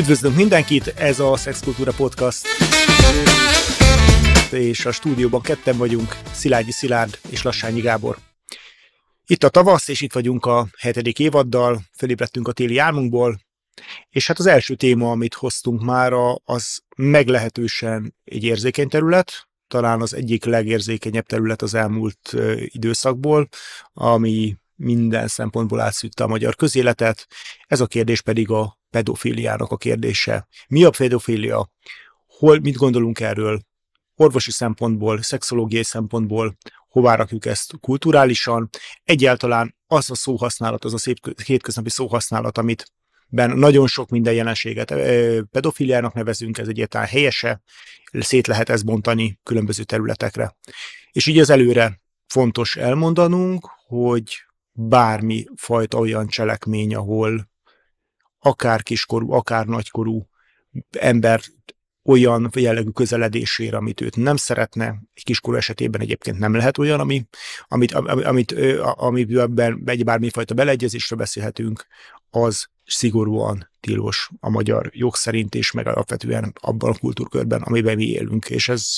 Üdvözlünk mindenkit, ez a Kultúra Podcast. És a stúdióban ketten vagyunk, Szilágyi Szilárd és Lassányi Gábor. Itt a tavasz, és itt vagyunk a hetedik évaddal, felébredtünk a téli álmunkból, és hát az első téma, amit hoztunk már, az meglehetősen egy érzékeny terület, talán az egyik legérzékenyebb terület az elmúlt időszakból, ami minden szempontból átszűtte a magyar közéletet. Ez a kérdés pedig a pedofiliának a kérdése. Mi a pedofilia? Hol, mit gondolunk erről? Orvosi szempontból, szexológiai szempontból, hová rakjuk ezt kulturálisan. Egyáltalán az a szóhasználat, az a szép hétköznapi szóhasználat, amit ben nagyon sok minden jelenséget pedofiliának nevezünk, ez egyáltalán helyese, szét lehet ezt bontani különböző területekre. És így az előre fontos elmondanunk, hogy bármi fajta olyan cselekmény, ahol akár kiskorú, akár nagykorú ember olyan jellegű közeledésére, amit őt nem szeretne. Egy kiskorú esetében egyébként nem lehet olyan, ami, amit, amit, amit ebben egy bármifajta beleegyezésre beszélhetünk, az szigorúan tilos a magyar jog szerint és meg alapvetően abban a kultúrkörben, amiben mi élünk, és ez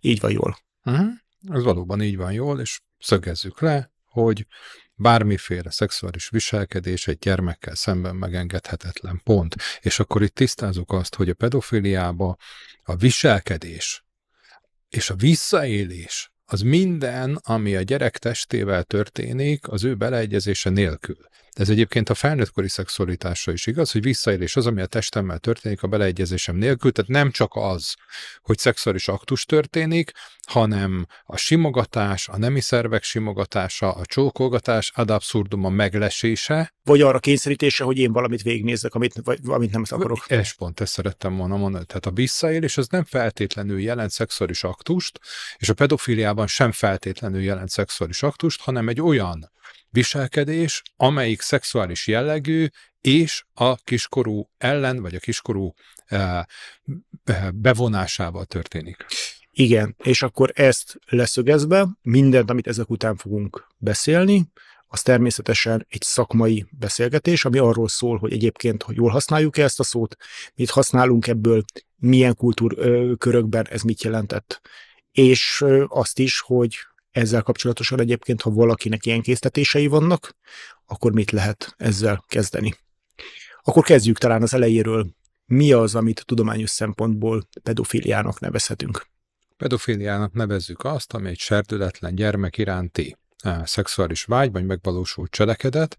így van jól. Uh-huh. Ez valóban így van jól, és szögezzük le, hogy Bármiféle szexuális viselkedés egy gyermekkel szemben megengedhetetlen pont. És akkor itt tisztázunk azt, hogy a pedofiliába a viselkedés és a visszaélés az minden, ami a gyerek testével történik, az ő beleegyezése nélkül. De ez egyébként a felnőttkori szexualitásra is igaz, hogy visszaélés az, ami a testemmel történik a beleegyezésem nélkül, tehát nem csak az, hogy szexuális aktus történik, hanem a simogatás, a nemi szervek simogatása, a csókolgatás, ad abszurdum a meglesése. Vagy arra kényszerítése, hogy én valamit végignézzek, amit, vagy, amit nem akarok. És pont ezt szerettem volna mondani. Tehát a visszaélés az nem feltétlenül jelent szexuális aktust, és a pedofiliában sem feltétlenül jelent szexuális aktust, hanem egy olyan viselkedés, amelyik szexuális jellegű, és a kiskorú ellen, vagy a kiskorú eh, bevonásával történik. Igen, és akkor ezt leszögezve, mindent, amit ezek után fogunk beszélni, az természetesen egy szakmai beszélgetés, ami arról szól, hogy egyébként hogy jól használjuk-e ezt a szót, mit használunk ebből, milyen kultúrkörökben ez mit jelentett. És azt is, hogy ezzel kapcsolatosan egyébként, ha valakinek ilyen késztetései vannak, akkor mit lehet ezzel kezdeni? Akkor kezdjük talán az elejéről. Mi az, amit tudományos szempontból pedofiliának nevezhetünk? Pedofiliának nevezzük azt, ami egy serdületlen gyermek iránti eh, szexuális vágy vagy megvalósult cselekedet,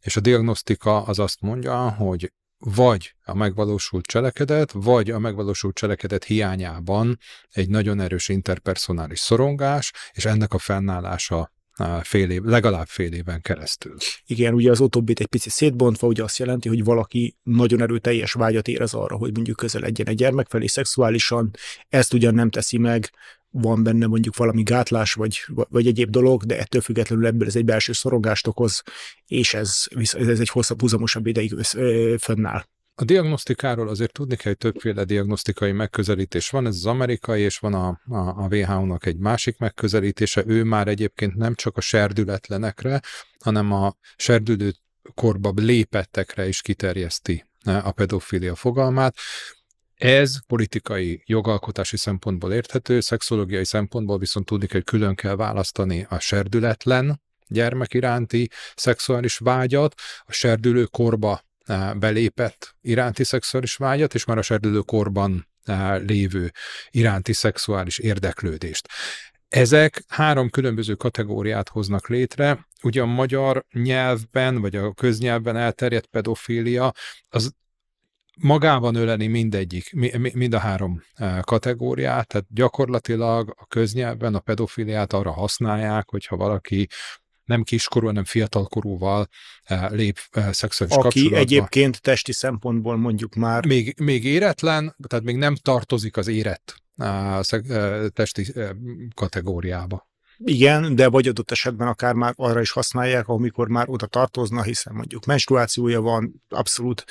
és a diagnosztika az azt mondja, hogy vagy a megvalósult cselekedet, vagy a megvalósult cselekedet hiányában egy nagyon erős interpersonális szorongás, és ennek a fennállása fél év, legalább fél éven keresztül. Igen, ugye az utóbbit egy picit szétbontva, ugye azt jelenti, hogy valaki nagyon erőteljes vágyat érez arra, hogy mondjuk közel legyen egy gyermek felé szexuálisan, ezt ugyan nem teszi meg van benne mondjuk valami gátlás, vagy, vagy egyéb dolog, de ettől függetlenül ebből ez egy belső szorongást okoz, és ez, ez egy hosszabb, húzamosabb ideig fönnáll. A diagnosztikáról azért tudni kell, hogy többféle diagnosztikai megközelítés van, ez az amerikai, és van a, a, a WHO-nak egy másik megközelítése, ő már egyébként nem csak a serdületlenekre, hanem a serdülő korba lépettekre is kiterjeszti e, a pedofilia fogalmát. Ez politikai, jogalkotási szempontból érthető, szexológiai szempontból viszont tudni kell, hogy külön kell választani a serdületlen gyermek iránti szexuális vágyat, a serdülő korba eh, belépett iránti szexuális vágyat, és már a serdülő korban eh, lévő iránti szexuális érdeklődést. Ezek három különböző kategóriát hoznak létre. Ugye a magyar nyelvben, vagy a köznyelvben elterjedt pedofília, az magában öleni mindegyik, mind a három e, kategóriát, tehát gyakorlatilag a köznyelven a pedofiliát arra használják, hogyha valaki nem kiskorú, hanem fiatalkorúval e, lép e, szexuális Aki kapcsolatba. egyébként testi szempontból mondjuk már... Még, még éretlen, tehát még nem tartozik az érett testi kategóriába. Igen, de vagy adott esetben akár már arra is használják, amikor már oda tartozna, hiszen mondjuk menstruációja van, abszolút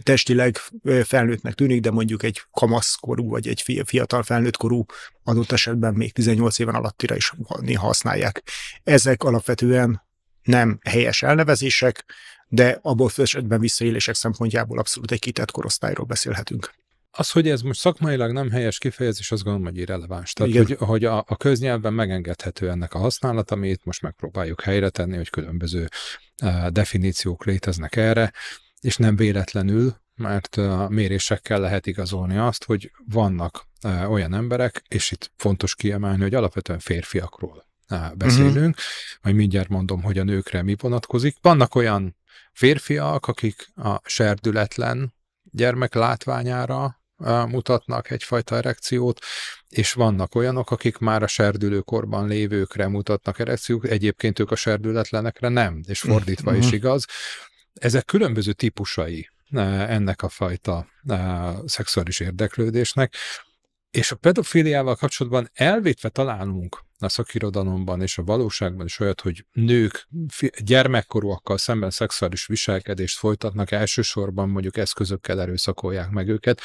testileg felnőttnek tűnik, de mondjuk egy kamaszkorú, vagy egy fiatal felnőttkorú adott esetben még 18 éven alattira is néha használják. Ezek alapvetően nem helyes elnevezések, de abból esetben visszaélések szempontjából abszolút egy kitett korosztályról beszélhetünk. Az, hogy ez most szakmailag nem helyes kifejezés, az gondolom, hogy irreleváns. Tehát, Igen. hogy, hogy a, a köznyelven megengedhető ennek a használata, amit most megpróbáljuk helyre tenni, hogy különböző uh, definíciók léteznek erre és nem véletlenül, mert a mérésekkel lehet igazolni azt, hogy vannak olyan emberek, és itt fontos kiemelni, hogy alapvetően férfiakról beszélünk, uh-huh. majd mindjárt mondom, hogy a nőkre mi vonatkozik. Vannak olyan férfiak, akik a serdületlen gyermek látványára mutatnak egyfajta erekciót, és vannak olyanok, akik már a serdülőkorban lévőkre mutatnak erekciót, egyébként ők a serdületlenekre nem, és fordítva is mhm. igaz. Ezek különböző típusai eh, ennek a fajta eh, szexuális érdeklődésnek, és a pedofiliával kapcsolatban elvétve találunk a szakirodalomban és a valóságban is olyat, hogy nők gyermekkorúakkal szemben szexuális viselkedést folytatnak, elsősorban mondjuk eszközökkel erőszakolják meg őket.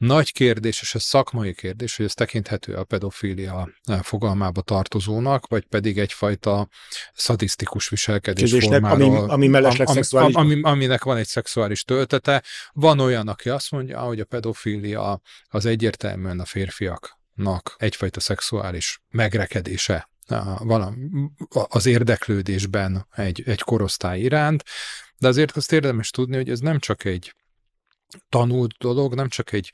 Nagy kérdés, és a szakmai kérdés, hogy ez tekinthető a pedofília eh, fogalmába tartozónak, vagy pedig egyfajta szadisztikus viselkedés Csizésnek, formáról. Ami, ami mellesleg am, szexuális. Am, am, aminek van egy szexuális töltete. Van olyan, aki azt mondja, hogy a pedofília az egyértelműen a férfiaknak egyfajta szexuális megrekedése eh, az érdeklődésben egy, egy korosztály iránt, de azért azt érdemes tudni, hogy ez nem csak egy tanult dolog, nem csak egy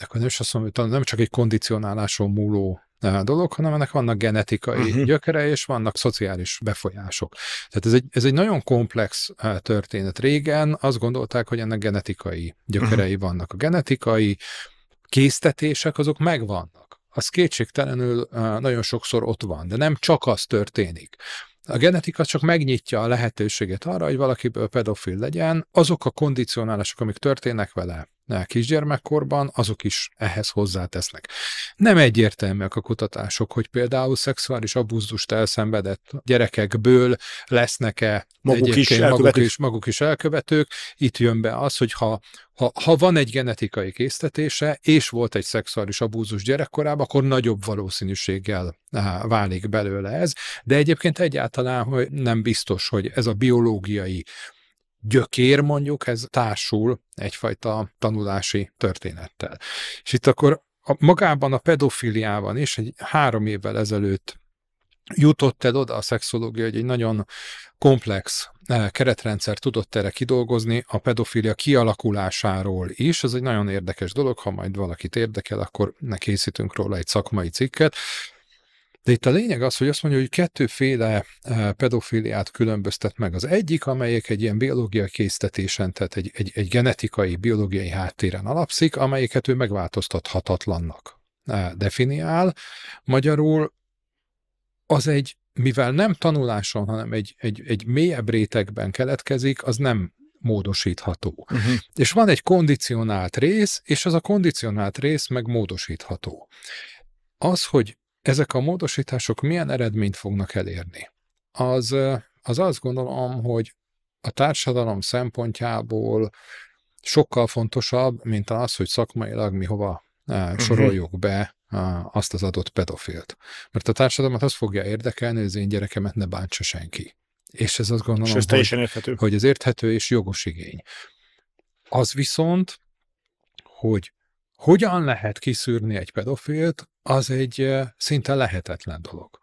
akkor nem is azt mondom, nem csak egy kondicionáláson múló eh, dolog, hanem ennek vannak genetikai uh-huh. gyökere, és vannak szociális befolyások. Tehát ez egy, ez egy nagyon komplex eh, történet. Régen azt gondolták, hogy ennek genetikai gyökerei uh-huh. vannak. A genetikai késztetések azok megvannak. Az kétségtelenül eh, nagyon sokszor ott van, de nem csak az történik a genetika csak megnyitja a lehetőséget arra, hogy valakiből pedofil legyen. Azok a kondicionálások, amik történnek vele, kisgyermekkorban, azok is ehhez hozzátesznek. Nem egyértelműek a kutatások, hogy például szexuális abúzust elszenvedett gyerekekből lesznek-e maguk is, maguk, is, maguk is elkövetők. Itt jön be az, hogy ha, ha, ha van egy genetikai késztetése, és volt egy szexuális abúzus gyerekkorában, akkor nagyobb valószínűséggel válik belőle ez, de egyébként egyáltalán hogy nem biztos, hogy ez a biológiai gyökér mondjuk, ez társul egyfajta tanulási történettel. És itt akkor a, magában a pedofiliában is egy három évvel ezelőtt jutott el oda a szexológia, hogy egy nagyon komplex eh, keretrendszer tudott erre kidolgozni a pedofilia kialakulásáról is. Ez egy nagyon érdekes dolog, ha majd valakit érdekel, akkor ne készítünk róla egy szakmai cikket. De itt a lényeg az, hogy azt mondja, hogy kettőféle eh, pedofiliát különböztet meg. Az egyik, amelyek egy ilyen biológiai késztetésen, tehát egy, egy, egy genetikai, biológiai háttéren alapszik, amelyeket ő megváltoztathatatlannak eh, definiál. Magyarul az egy, mivel nem tanuláson, hanem egy, egy, egy mélyebb rétegben keletkezik, az nem módosítható. Uh-huh. És van egy kondicionált rész, és az a kondicionált rész meg módosítható. Az, hogy ezek a módosítások milyen eredményt fognak elérni? Az, az azt gondolom, hogy a társadalom szempontjából sokkal fontosabb, mint az, hogy szakmailag mi hova mhm. soroljuk be azt az adott pedofilt. Mert a társadalmat az fogja érdekelni, hogy az én gyerekemet ne bántsa senki. És ez azt gondolom, ez hogy, érthető. hogy ez érthető és jogos igény. Az viszont, hogy hogyan lehet kiszűrni egy pedofilt, az egy szinte lehetetlen dolog.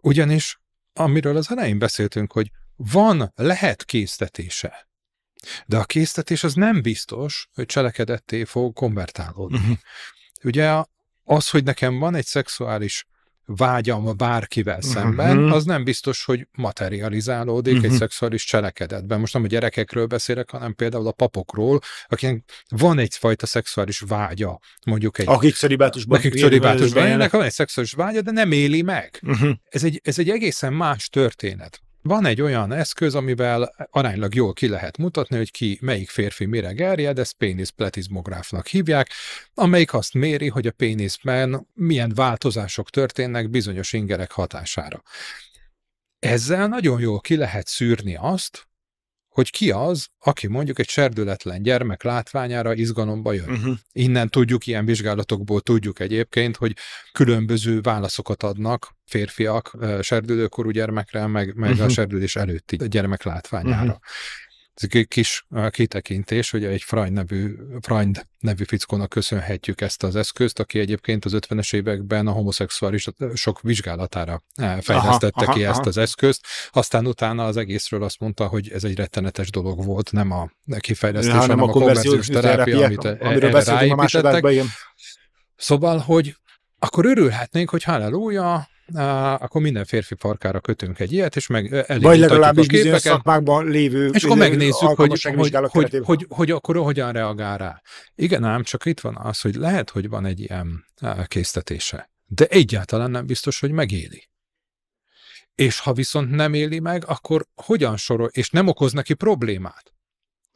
Ugyanis, amiről az elején beszéltünk, hogy van, lehet késztetése, de a késztetés az nem biztos, hogy cselekedetté fog konvertálódni. Uh-huh. Ugye az, hogy nekem van egy szexuális vágyam bárkivel mhm. szemben, uh-huh. az nem biztos, hogy materializálódik uh-huh. egy mhm. szexuális cselekedetben. Most nem a gyerekekről beszélek, hanem például a papokról, akinek van egyfajta szexuális vágya, mondjuk egy... Akik celibátusban Akik celibátusban élnek, van egy szexuális vágya, de nem éli meg. Uh-huh. Ez, egy, ez egy egészen más történet. Van egy olyan eszköz, amivel aránylag jól ki lehet mutatni, hogy ki melyik férfi mire gerjed, ezt péniszpletizmográfnak hívják, amelyik azt méri, hogy a péniszben milyen változások történnek bizonyos ingerek hatására. Ezzel nagyon jól ki lehet szűrni azt, hogy ki az, aki mondjuk egy serdületlen gyermek látványára izgalomba jön. Uh-huh. Innen tudjuk, ilyen vizsgálatokból tudjuk egyébként, hogy különböző válaszokat adnak férfiak serdülőkorú gyermekre, meg, meg uh-huh. a serdülés előtti gyermek látványára. Uh-huh ez egy kis eh, kitekintés, hogy egy Freund nevű, Freund nevű fickónak köszönhetjük ezt az eszközt, aki egyébként az 50-es években a homoszexuális eh, sok vizsgálatára eh, fejlesztette aha, ki aha. ezt az eszközt. Aztán utána az egészről azt mondta, hogy ez egy rettenetes dolog volt, nem a kifejlesztés, ja, hanem, hanem a konverziós terápia, amit e- amiről beszéltünk a második Szóval, hogy akkor örülhetnénk, hogy halleluja, akkor minden férfi farkára kötünk egy ilyet, és meg Vagy legalábbis a képeket, szakmákban lévő és akkor megnézzük, hogy, hogy, hogy, hogy, hogy, akkor hogyan reagál rá. Igen ám, csak itt van az, hogy lehet, hogy van egy ilyen késztetése, de egyáltalán nem biztos, hogy megéli. És ha viszont nem éli meg, akkor hogyan sorol, és nem okoz neki problémát.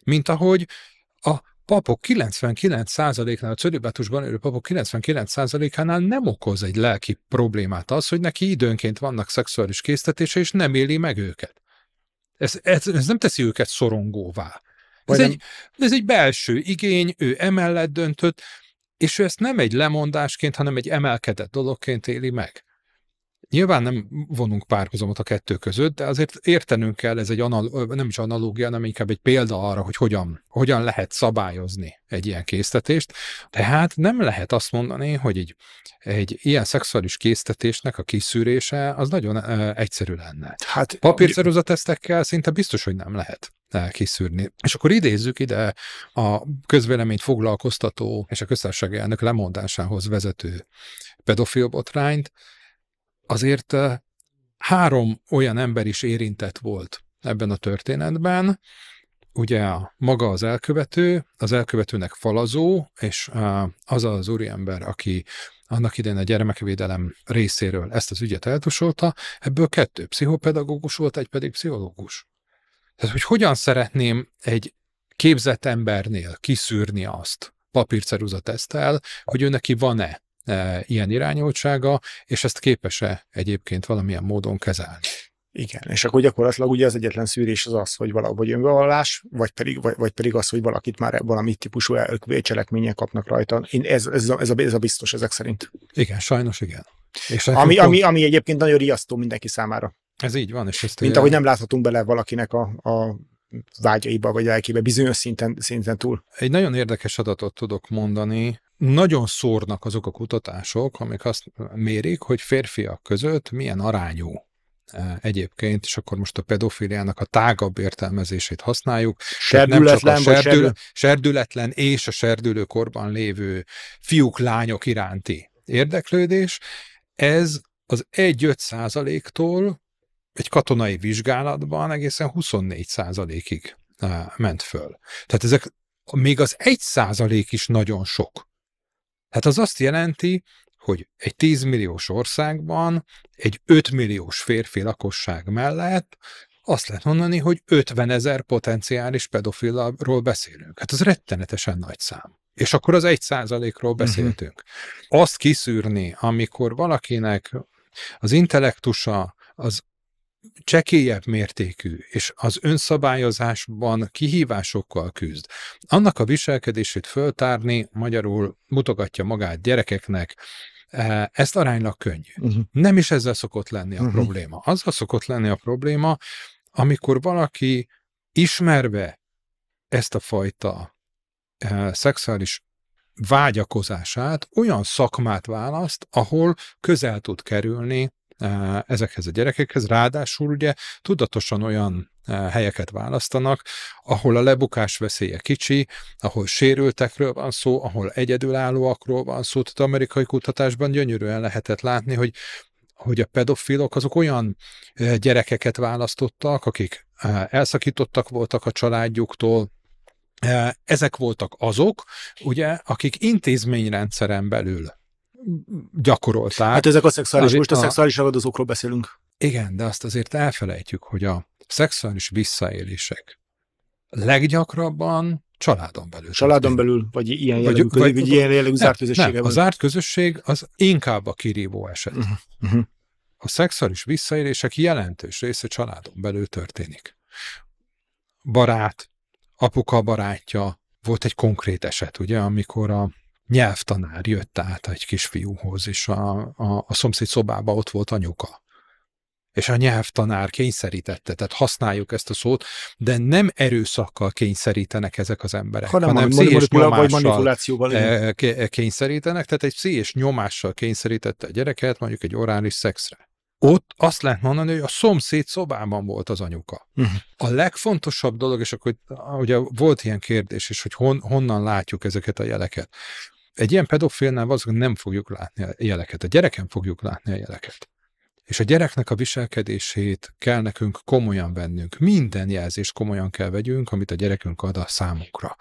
Mint ahogy a papok 99%-nál, a cölibátusban élő papok 99%-ánál nem okoz egy lelki problémát az, hogy neki időnként vannak szexuális késztetése, és nem éli meg őket. Ez, ez, ez nem teszi őket szorongóvá. Ez egy, ez egy belső igény, ő emellett döntött, és ő ezt nem egy lemondásként, hanem egy emelkedett dologként éli meg. Nyilván nem vonunk párhuzamot a kettő között, de azért értenünk kell, ez egy anal- nem is analógia, hanem inkább egy példa arra, hogy hogyan, hogyan lehet szabályozni egy ilyen késztetést. Tehát nem lehet azt mondani, hogy egy, egy ilyen szexuális késztetésnek a kiszűrése az nagyon uh, egyszerű lenne. Hát, Papírceruzatesztekkel szinte biztos, hogy nem lehet kiszűrni. És akkor idézzük ide a közvéleményt foglalkoztató és a köztársaság elnök lemondásához vezető pedofil botrányt, azért három olyan ember is érintett volt ebben a történetben, ugye maga az elkövető, az elkövetőnek falazó, és az az úriember, aki annak idején a gyermekvédelem részéről ezt az ügyet eltusolta, ebből kettő pszichopedagógus volt, egy pedig pszichológus. Tehát, hogy hogyan szeretném egy képzett embernél kiszűrni azt papírceruza tesztel, hogy ő neki van-e e, ilyen irányultsága, és ezt képes-e egyébként valamilyen módon kezelni. Igen, és akkor gyakorlatilag ugye az egyetlen szűrés az az, hogy valahogy önbevallás, vagy pedig, vagy, vagy pedig az, hogy valakit már valami típusú cselekmények kapnak rajta. Én ez, ez, a, ez, a, ez a biztos ezek szerint. Igen, sajnos igen. És ami, ami, ami egyébként nagyon riasztó mindenki számára. Ez így van. És ezt Mint ugye... ahogy nem láthatunk bele valakinek a, a vágyaiba vagy lelkébe bizonyos szinten, szinten túl. Egy nagyon érdekes adatot tudok mondani, nagyon szórnak azok a kutatások, amik azt mérik, hogy férfiak között milyen arányú e, egyébként, és akkor most a pedofiliának a tágabb értelmezését használjuk. Serdületlen, nem csak a serdül, serdül, serdületlen és a serdülőkorban lévő fiúk, lányok iránti érdeklődés. Ez az 1-5 százaléktól egy katonai vizsgálatban egészen 24 százalékig e, ment föl. Tehát ezek még az 1 százalék is nagyon sok. Hát az azt jelenti, hogy egy 10 milliós országban egy 5 milliós férfi lakosság mellett azt lehet mondani, hogy 50 ezer potenciális pedofilról beszélünk. Hát az rettenetesen nagy szám. És akkor az egy százalékról mhm. beszéltünk. Uh-huh. Azt kiszűrni, amikor valakinek az intellektusa, az csekélyebb mértékű, és az önszabályozásban kihívásokkal küzd, annak a viselkedését föltárni, magyarul mutogatja magát gyerekeknek, e, ezt aránylag könnyű. Uh-huh. Nem is ezzel szokott lenni a uh-huh. probléma. Azzal szokott lenni a probléma, amikor valaki ismerve ezt a fajta e, szexuális vágyakozását, olyan szakmát választ, ahol közel tud kerülni ezekhez a gyerekekhez, ráadásul ugye tudatosan olyan helyeket választanak, ahol a lebukás veszélye kicsi, ahol sérültekről van szó, ahol egyedülállóakról van szó, tehát amerikai kutatásban gyönyörűen lehetett látni, hogy hogy a pedofilok azok olyan gyerekeket választottak, akik elszakítottak voltak a családjuktól, ezek voltak azok, ugye, akik intézményrendszeren belül gyakorolták. Hát ezek a szexuális, most a, a szexuális ragadozókról beszélünk. Igen, de azt azért elfelejtjük, hogy a szexuális visszaélések leggyakrabban családon belül. Családon belül, vagy ilyen jellegű, vagy, vagy, vagy ilyen jellegű zárt közösségben. Nem, a zárt közösség az inkább a kirívó eset. Uh-huh. uh-huh. A szexuális visszaélések jelentős része családon belül történik. Barát, apuka barátja, volt egy konkrét eset, ugye, amikor a nyelvtanár jött át egy kisfiúhoz, és a, a, a szomszéd szobába ott volt anyuka. És a nyelvtanár kényszerítette, tehát használjuk ezt a szót, de nem erőszakkal kényszerítenek ezek az emberek, hanem, hanem pszichés nyomással eh, eh, kényszerítenek, tehát egy pszichés nyomással kényszerítette a gyereket mondjuk egy orális szexre ott azt lehet mondani, hogy a szomszéd szobában volt az anyuka. Uh-huh. A legfontosabb dolog, és akkor ugye volt ilyen kérdés is, hogy hon, honnan látjuk ezeket a jeleket. Egy ilyen pedofilnál valószínűleg nem fogjuk látni a jeleket. A gyereken fogjuk látni a jeleket. És a gyereknek a viselkedését kell nekünk komolyan vennünk. Minden jelzést komolyan kell vegyünk, amit a gyerekünk ad a számunkra.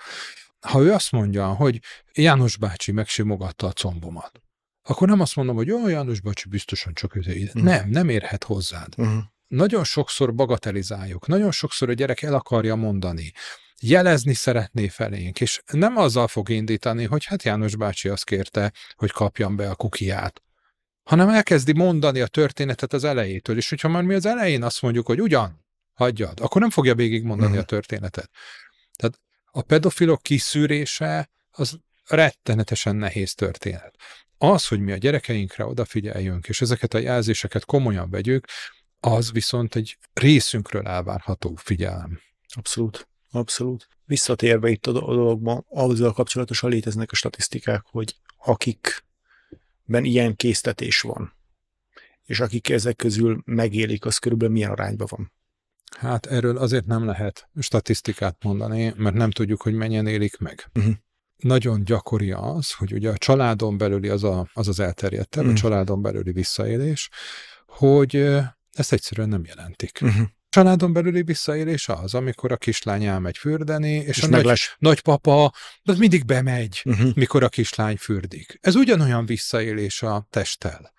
Ha ő azt mondja, hogy János bácsi megsimogatta a combomat, akkor nem azt mondom, hogy jó, János bácsi biztosan csak ide. Uh-huh. Nem, nem érhet hozzád. Uh-huh. Nagyon sokszor bagatelizáljuk, nagyon sokszor a gyerek el akarja mondani, jelezni szeretné felénk, és nem azzal fog indítani, hogy hát János bácsi azt kérte, hogy kapjam be a kukiát, hanem elkezdi mondani a történetet az elejétől, és hogyha már mi az elején azt mondjuk, hogy ugyan, hagyjad, akkor nem fogja végigmondani mm. a történetet. Tehát a pedofilok kiszűrése az rettenetesen nehéz történet. Az, hogy mi a gyerekeinkre odafigyeljünk, és ezeket a jelzéseket komolyan vegyük, az viszont egy részünkről elvárható figyelem. Abszolút. Abszolút. Visszatérve itt a dologban, azzal kapcsolatosan léteznek a statisztikák, hogy akikben ilyen késztetés van, és akik ezek közül megélik, az körülbelül milyen arányban van? Hát erről azért nem lehet statisztikát mondani, mert nem tudjuk, hogy mennyien élik meg. Uh-huh. Nagyon gyakori az, hogy ugye a családon belüli az a, az, az elterjedtebb, uh-huh. Mhm. a családon belüli visszaélés, hogy ezt egyszerűen nem jelentik. Uh-huh családon belüli visszaélés az, amikor a kislány elmegy fürdeni, és, és a nagy, nagypapa az mindig bemegy, uh-huh. mikor a kislány fürdik. Ez ugyanolyan visszaélés a testtel.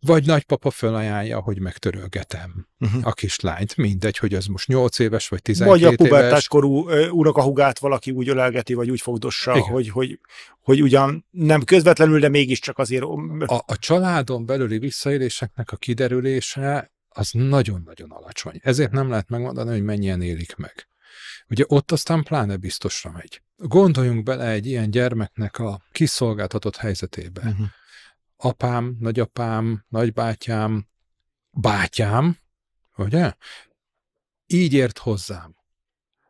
Vagy nagypapa felajánlja, hogy megtörölgetem uh-huh. a kislányt. Mindegy, hogy az most 8 éves, vagy 12 éves. Vagy a pubertáskorú unokahugát valaki úgy ölelgeti, vagy úgy fogdossa, hogy, hogy, hogy ugyan nem közvetlenül, de mégiscsak azért... A, a családon belüli visszaéléseknek a kiderülése az nagyon-nagyon alacsony. Ezért nem lehet megmondani, hogy mennyien élik meg. Ugye ott aztán pláne biztosra megy. Gondoljunk bele egy ilyen gyermeknek a kiszolgáltatott helyzetébe. Uh-huh. Apám, nagyapám, nagybátyám, bátyám, ugye? Így ért hozzám.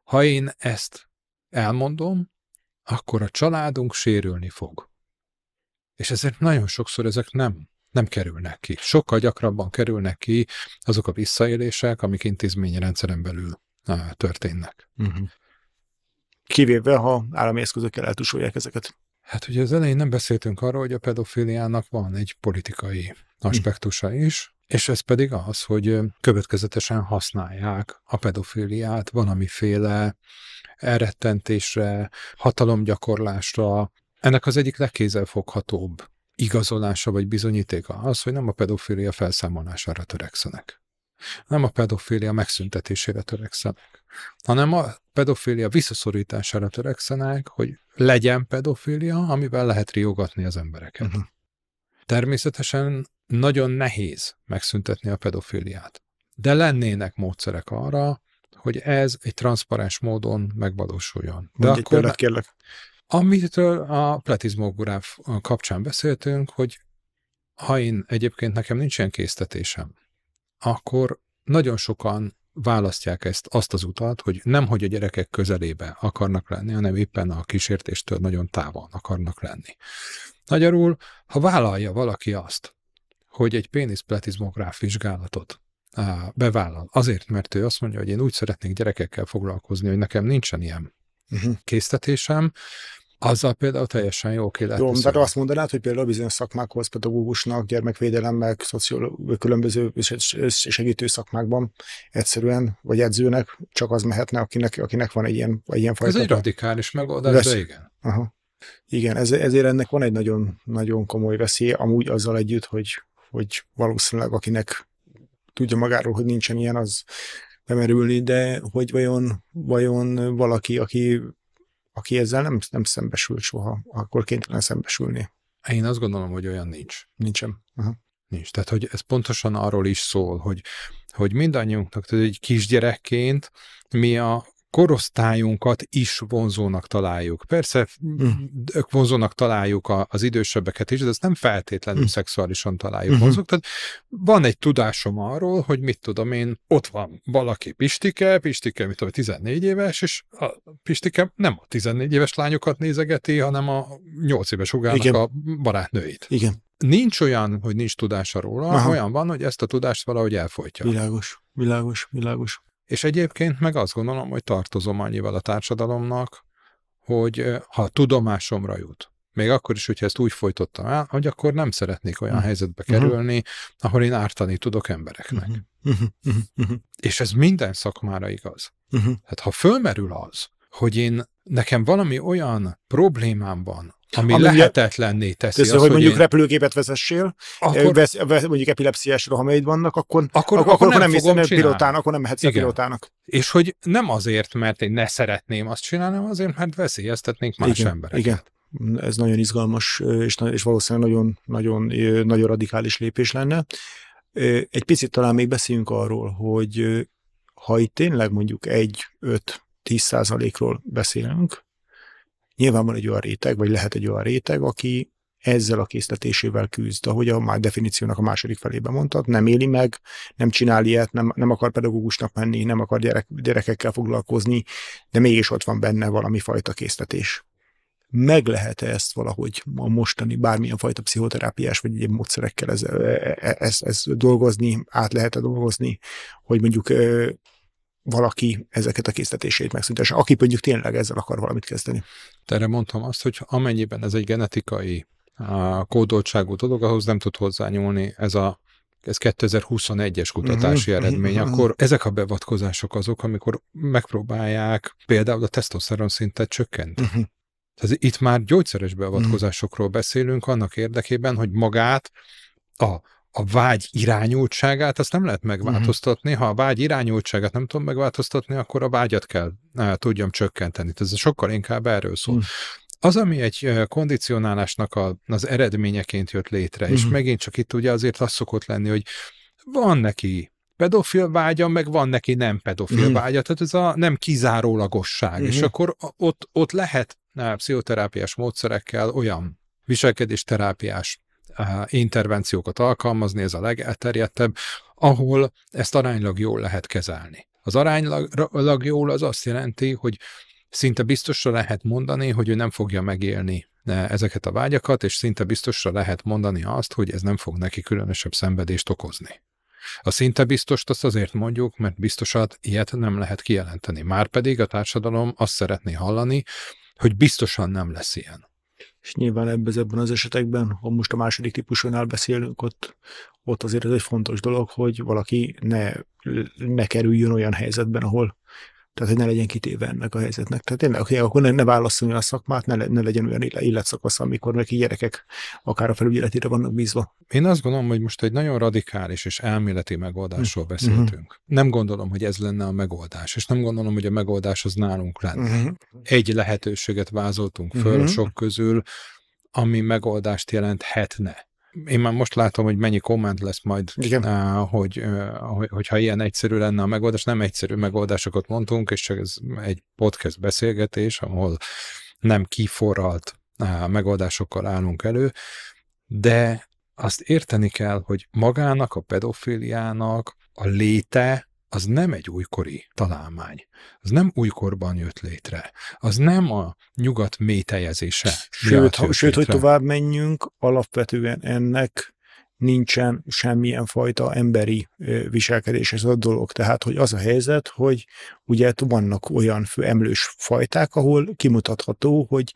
Ha én ezt elmondom, akkor a családunk sérülni fog. És ezért nagyon sokszor ezek nem nem kerülnek ki. Sokkal gyakrabban kerülnek ki azok a visszaélések, amik intézményi rendszeren belül történnek. Uh-huh. Kivéve, ha állami eszközökkel eltusolják ezeket. Hát ugye az elején nem beszéltünk arról, hogy a pedofiliának van egy politikai aspektusa uh-huh. is, és ez pedig az, hogy következetesen használják a pedofiliát valamiféle elrettentésre, hatalomgyakorlásra. Ennek az egyik legkézzelfoghatóbb igazolása vagy bizonyítéka az, hogy nem a pedofília felszámolására törekszenek. Nem a pedofília megszüntetésére törekszenek, hanem a pedofília visszaszorítására törekszenek, hogy legyen pedofília, amivel lehet riogatni az embereket. Uh-huh. Természetesen nagyon nehéz megszüntetni a pedofíliát, de lennének módszerek arra, hogy ez egy transzparens módon megvalósuljon. De Mondj akkor, egy példát, kérlek. Amitől a pletizmográf kapcsán beszéltünk, hogy ha én egyébként nekem nincsen késztetésem, akkor nagyon sokan választják ezt, azt az utat, hogy nem, hogy a gyerekek közelébe akarnak lenni, hanem éppen a kísértéstől nagyon távol akarnak lenni. Magyarul, ha vállalja valaki azt, hogy egy péniszpletizmográf vizsgálatot bevállal, azért, mert ő azt mondja, hogy én úgy szeretnék gyerekekkel foglalkozni, hogy nekem nincsen ilyen uh-huh. késztetésem, azzal például teljesen jó ki lehet. Jó, tehát azt mondanád, hogy például bizonyos szakmákhoz, pedagógusnak, gyermekvédelemmel, szociológ, különböző segítő szakmákban egyszerűen, vagy edzőnek csak az mehetne, akinek, akinek van egy ilyen, egy ilyen fajta. Ez egy radikális megoldás, Vesz... de igen. Aha. Igen, ez, ezért ennek van egy nagyon, nagyon komoly veszély, amúgy azzal együtt, hogy, hogy valószínűleg akinek tudja magáról, hogy nincsen ilyen, az bemerülni, de hogy vajon, vajon valaki, aki, aki ezzel nem, nem szembesül soha, akkor kénytelen szembesülni. Én azt gondolom, hogy olyan nincs. Nincsen. Aha. Nincs. Tehát, hogy ez pontosan arról is szól, hogy, hogy mindannyiunknak, tehát egy kisgyerekként mi a korosztályunkat is vonzónak találjuk. Persze mm. vonzónak találjuk a, az idősebbeket is, de ezt nem feltétlenül mm. szexuálisan találjuk mm-hmm. vonzók. Tehát van egy tudásom arról, hogy mit tudom én, ott van valaki Pistike, Pistike, mit tudom, 14 éves, és a Pistike nem a 14 éves lányokat nézegeti, hanem a 8 éves ugának Igen. a barátnőit. Igen. Nincs olyan, hogy nincs tudása róla, Aha. olyan van, hogy ezt a tudást valahogy elfolytja. Világos, világos, világos. És egyébként meg azt gondolom, hogy tartozom annyival a társadalomnak, hogy ha tudomásomra jut, még akkor is, hogyha ezt úgy folytottam el, hogy akkor nem szeretnék olyan uh-huh. helyzetbe mhm. kerülni, ahol én ártani tudok embereknek. Uh-huh. Uh-huh. És ez minden szakmára igaz. Uh-huh. Hát ha fölmerül az, hogy én nekem valami olyan problémám van, ami, ami lehetetlenné teszi. Tesz, az, hogy mondjuk én... repülőgépet vezessél, akkor... Eh, vesz, vesz, mondjuk epilepsziás rohamaid vannak, akkor, akkor, akkor, akkor nem, nem fogom nem pilotán, akkor nem mehetsz Igen. a pilotának. És hogy nem azért, mert én ne szeretném azt csinálni, hanem azért, mert veszélyeztetnénk más Igen. embereket. Igen ez nagyon izgalmas, eh, és, és valószínűleg nagyon, nagyon, eh, nagyon radikális lépés lenne. Egy picit talán még beszéljünk arról, hogy ha itt tényleg mondjuk egy öt, 10 százalékról beszélünk, Nyilván van egy olyan réteg, vagy lehet egy olyan réteg, aki ezzel a készletésével küzd, ahogy a már definíciónak a második felében mondtad, nem éli meg, nem csinál ilyet, nem, nem akar pedagógusnak menni, nem akar gyerek, gyerekekkel foglalkozni, de mégis ott van benne valami fajta készletés. Meg lehet-e ezt valahogy a mostani bármilyen fajta pszichoterápiás vagy egyéb módszerekkel ez, ez, e, e, ez, ez dolgozni, át lehet-e dolgozni, hogy mondjuk valaki ezeket a készítését megszüntesse, aki mondjuk tényleg ezzel akar valamit kezdeni. Erre mondtam azt, hogy amennyiben ez egy genetikai a kódoltságú dolog, ahhoz nem tud hozzányúlni ez a ez 2021-es kutatási uh-huh, eredmény, uh-huh. akkor ezek a bevatkozások azok, amikor megpróbálják például a tesztoszeron szintet csökkent. Uh-huh. Mhm. Tehát itt már gyógyszeres beavatkozásokról beszélünk annak érdekében, hogy magát a a vágy irányultságát, azt nem lehet megváltoztatni. Mhm. Ha a vágy irányultságát nem tudom megváltoztatni, akkor a vágyat kell tudjam csökkenteni. Ez sokkal inkább erről szól. Mhm. Az, ami egy kondicionálásnak a, az eredményeként jött létre, és mhm. megint csak itt ugye azért az szokott lenni, hogy van neki pedofil vágya, meg van neki nem pedofil mm. vágya, tehát ez a nem kizárólagosság, mm-hmm. és akkor ott, ott lehet pszichoterápiás módszerekkel olyan viselkedésterápiás intervenciókat alkalmazni, ez a legelterjedtebb, ahol ezt aránylag jól lehet kezelni. Az aránylag jól az azt jelenti, hogy szinte biztosra lehet mondani, hogy ő nem fogja megélni e, ezeket a vágyakat, és szinte biztosra lehet mondani azt, hogy ez nem fog neki különösebb szenvedést okozni. A szinte biztost azt azért mondjuk, mert biztosat ilyet nem lehet kijelenteni. Márpedig a társadalom azt szeretné hallani, hogy biztosan nem lesz ilyen és nyilván ebben ebben az esetekben, ha most a második típusonál beszélünk, ott, ott azért ez egy fontos dolog, hogy valaki ne, ne kerüljön olyan helyzetben, ahol tehát, hogy ne legyen kitéve ennek a helyzetnek. Tehát tényleg, akkor ne, ne válaszolni a szakmát, ne, ne legyen olyan illetszakasz, amikor neki gyerekek akár a felügyeletére vannak bízva. Én azt gondolom, hogy most egy nagyon radikális és elméleti megoldásról mhm. beszéltünk. Uh-huh. Nem gondolom, hogy ez lenne a megoldás, és nem gondolom, hogy a megoldás az nálunk lenne. Uh-huh. Egy lehetőséget vázoltunk föl uh-huh. sok közül, ami megoldást jelenthetne én már most látom, hogy mennyi komment lesz majd, Igen. hogy, hogyha ilyen egyszerű lenne a megoldás. Nem egyszerű megoldásokat mondtunk, és csak ez egy podcast beszélgetés, ahol nem kiforralt megoldásokkal állunk elő, de azt érteni kell, hogy magának, a pedofiliának a léte az nem egy újkori találmány. Az nem újkorban jött létre. Az nem a nyugat métejezése. Sőt, ha, sőt hogy tovább menjünk, alapvetően ennek nincsen semmilyen fajta emberi viselkedés ez a dolog. Tehát, hogy az a helyzet, hogy ugye vannak olyan emlős fajták, ahol kimutatható, hogy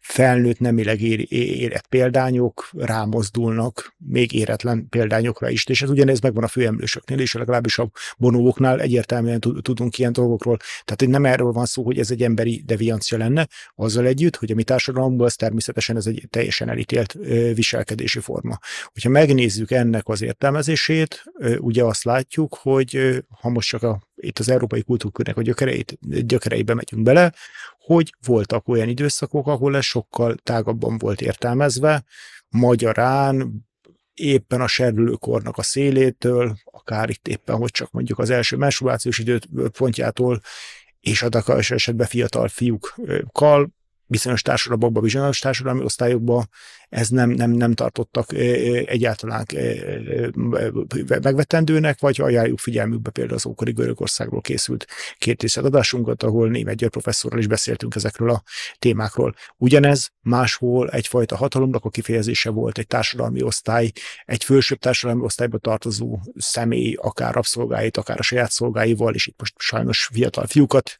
felnőtt nemileg ér, érett példányok rámozdulnak, még éretlen példányokra is. És ez ugyanez megvan a főemlősöknél, és legalábbis a bonóvoknál egyértelműen tudunk ilyen dolgokról. Tehát nem erről van szó, hogy ez egy emberi deviancia lenne, azzal együtt, hogy a mi társadalomban az természetesen ez egy teljesen elítélt viselkedési forma. Hogyha megnézzük ennek az értelmezését, ugye azt látjuk, hogy ha most csak a itt az európai kultúrkörnek a gyökereit, gyökereibe megyünk bele, hogy voltak olyan időszakok, ahol ez sokkal tágabban volt értelmezve, magyarán éppen a serülőkornak a szélétől, akár itt éppen, hogy csak mondjuk az első menstruációs időpontjától, és adakas esetben fiatal fiúkkal bizonyos társadalmakban, bizonyos társadalmi osztályokban ez nem, nem, nem tartottak egyáltalán megvetendőnek, vagy ajánljuk figyelmükbe például az ókori Görögországról készült két adásunkat, ahol német György professzorral is beszéltünk ezekről a témákról. Ugyanez máshol egyfajta hatalomnak a kifejezése volt egy társadalmi osztály, egy fősőbb társadalmi osztályba tartozó személy, akár rabszolgáit, akár a saját szolgáival, és itt most sajnos fiatal fiúkat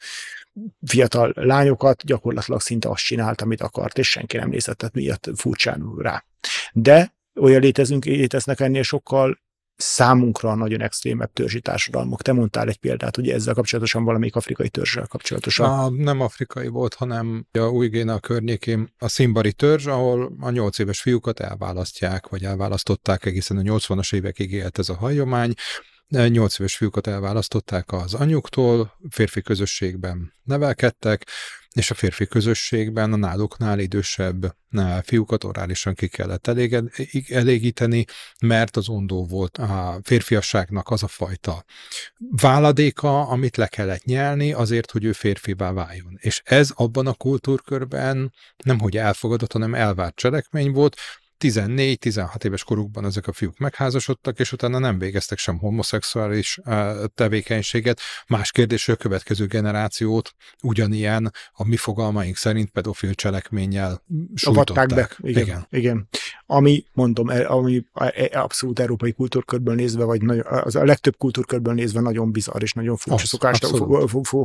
fiatal lányokat gyakorlatilag szinte azt csinált, amit akart, és senki nem nézett miatt furcsán rá. De olyan létezünk, léteznek ennél sokkal számunkra nagyon extrémebb törzsi társadalmak. Te mondtál egy példát, ugye ezzel kapcsolatosan valamelyik afrikai törzsel kapcsolatosan. A, nem afrikai volt, hanem a a környékén a Szimbari törzs, ahol a nyolc éves fiúkat elválasztják, vagy elválasztották egészen a 80-as évekig élt ez a hajomány. Nyolc éves fiúkat elválasztották az anyuktól, férfi közösségben nevelkedtek, és a férfi közösségben a náluknál idősebb eh, fiúkat orálisan ki kellett eléged, elégíteni, mert az ondó volt a férfiasságnak az a fajta váladéka, amit le kellett nyelni azért, hogy ő férfivá váljon. És ez abban a kultúrkörben nemhogy elfogadott, hanem elvárt cselekmény volt, 14-16 éves korukban ezek a fiúk megházasodtak, és utána nem végeztek sem homoszexuális tevékenységet. Más kérdés, hogy a következő generációt ugyanilyen a mi fogalmaink szerint pedofil cselekménnyel sújtották. Be. Igen, igen. igen. Ami, mondom, e, ami e, abszolút európai kultúrkörből nézve, vagy nagy, az a legtöbb kultúrkörből nézve nagyon bizarr és nagyon furcsa szokás,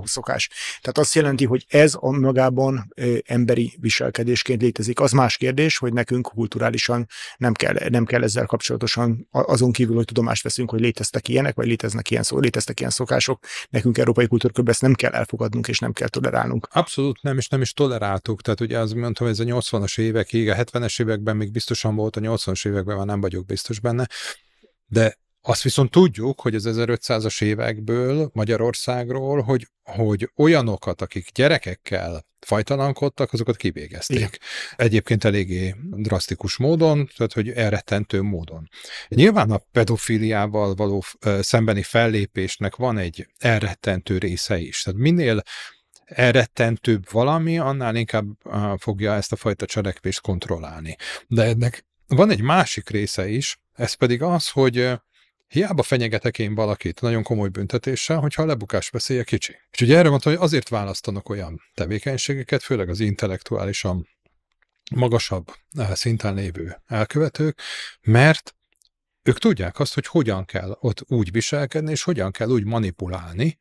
szokás. Tehát azt jelenti, hogy ez a magában emberi viselkedésként létezik. Az más kérdés, hogy nekünk kulturális formálisan, nem kell, nem kell ezzel kapcsolatosan azon kívül, hogy tudomást veszünk, hogy léteztek ilyenek, vagy léteznek ilyen, szó, léteztek ilyen szokások, nekünk európai kultúrkörben ezt nem kell elfogadnunk, és nem kell tolerálnunk. Abszolút nem, és nem is toleráltuk. Tehát ugye az, mondtam, ez a 80-as évekig, a 70-es években még biztosan volt, a 80-as években már nem vagyok biztos benne, de azt viszont tudjuk, hogy az 1500-as évekből Magyarországról, hogy, hogy olyanokat, akik gyerekekkel fajtalankodtak, azokat kivégezték. Igen. Egyébként eléggé drasztikus módon, tehát hogy elrettentő módon. Nyilván a pedofiliával való szembeni fellépésnek van egy elrettentő része is. Tehát minél elrettentőbb valami, annál inkább fogja ezt a fajta cselekvést kontrollálni. De ennek van egy másik része is, ez pedig az, hogy Hiába fenyegetek én valakit nagyon komoly büntetéssel, hogyha a lebukás veszélye kicsi. És ugye erre mondta, hogy azért választanak olyan tevékenységeket, főleg az intellektuálisan magasabb eh, szinten lévő elkövetők, mert ők tudják azt, hogy hogyan kell ott úgy viselkedni, és hogyan kell úgy manipulálni,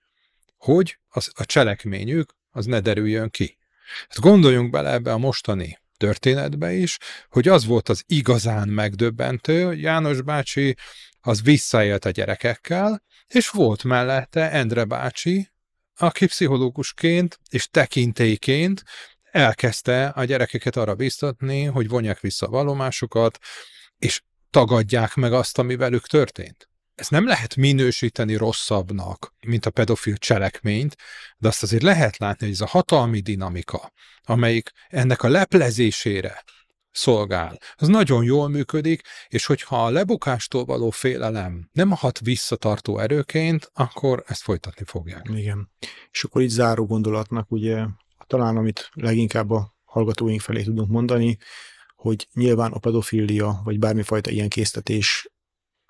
hogy az, a cselekményük az ne derüljön ki. Hát gondoljunk bele ebbe a mostani történetbe is, hogy az volt az igazán megdöbbentő, hogy János bácsi az visszaélt a gyerekekkel, és volt mellette Endre bácsi, aki pszichológusként és tekintélyként elkezdte a gyerekeket arra biztatni, hogy vonják vissza a vallomásukat, és tagadják meg azt, ami velük történt. Ez nem lehet minősíteni rosszabbnak, mint a pedofil cselekményt, de azt azért lehet látni, hogy ez a hatalmi dinamika, amelyik ennek a leplezésére szolgál. Az nagyon jól működik, és hogyha a lebukástól való félelem nem hat visszatartó erőként, akkor ezt folytatni fogják. Igen. És akkor így záró gondolatnak ugye talán amit leginkább a hallgatóink felé tudunk mondani, hogy nyilván a pedofília, vagy bármifajta ilyen késztetés,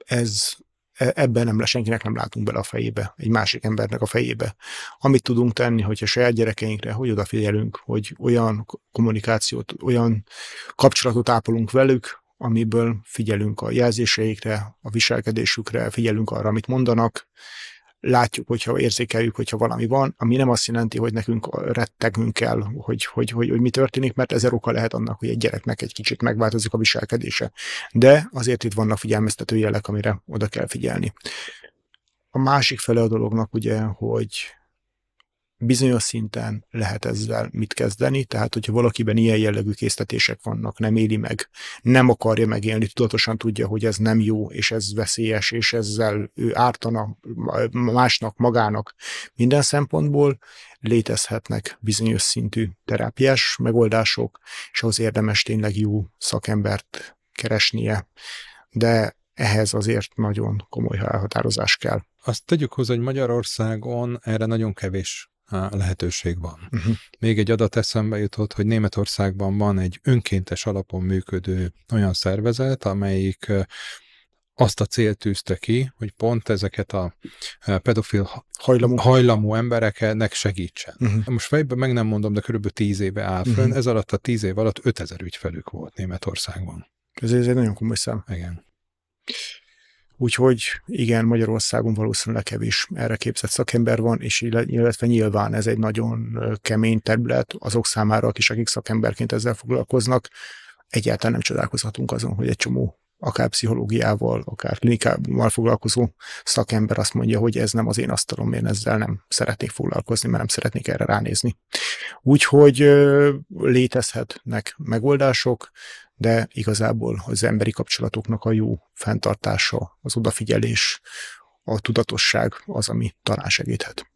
ez E, ebben nem, senkinek nem látunk bele a fejébe, egy másik embernek a fejébe. Amit tudunk tenni, hogyha saját gyerekeinkre, hogy odafigyelünk, hogy olyan kommunikációt, olyan kapcsolatot ápolunk velük, amiből figyelünk a jelzéseikre, a viselkedésükre, figyelünk arra, amit mondanak, látjuk, hogyha érzékeljük, hogyha valami van, ami nem azt jelenti, hogy nekünk rettegnünk kell, hogy, hogy, hogy, hogy mi történik, mert ezer oka lehet annak, hogy egy gyereknek egy kicsit megváltozik a viselkedése. De azért itt vannak figyelmeztető jelek, amire oda kell figyelni. A másik fele a dolognak ugye, hogy bizonyos szinten lehet ezzel mit kezdeni, tehát hogyha valakiben ilyen jellegű késztetések vannak, nem éli meg, nem akarja megélni, tudatosan tudja, hogy ez nem jó, és ez veszélyes, és ezzel ő ártana másnak, magának minden szempontból, létezhetnek bizonyos szintű terápiás megoldások, és az érdemes tényleg jó szakembert keresnie, de ehhez azért nagyon komoly elhatározás kell. Azt tegyük hozzá, hogy Magyarországon erre nagyon kevés lehetőség van. Uh-huh. Még egy adat eszembe jutott, hogy Németországban van egy önkéntes alapon működő olyan szervezet, amelyik azt a célt tűzte ki, hogy pont ezeket a pedofil hajlamú, hajlamú embereknek segítsen. Uh-huh. Most fejben meg nem mondom, de körülbelül tíz éve áll fönn, uh-huh. ez alatt a tíz év alatt 5000 ügyfelük volt Németországban. Ez egy nagyon komoly szám. Igen. Úgyhogy igen, Magyarországon valószínűleg kevés erre képzett szakember van, és illetve nyilván ez egy nagyon kemény terület azok számára, akik, akik szakemberként ezzel foglalkoznak, egyáltalán nem csodálkozhatunk azon, hogy egy csomó akár pszichológiával, akár klinikával foglalkozó szakember azt mondja, hogy ez nem az én asztalom, én ezzel nem szeretnék foglalkozni, mert nem szeretnék erre ránézni. Úgyhogy létezhetnek megoldások, de igazából az emberi kapcsolatoknak a jó fenntartása, az odafigyelés, a tudatosság az, ami talán segíthet.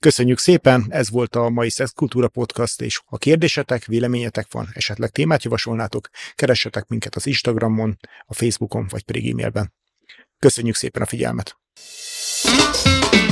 Köszönjük szépen, ez volt a mai Szex Kultúra Podcast, és ha kérdésetek, véleményetek van, esetleg témát javasolnátok, keressetek minket az Instagramon, a Facebookon vagy pedig e-mailben. Köszönjük szépen a figyelmet! thank you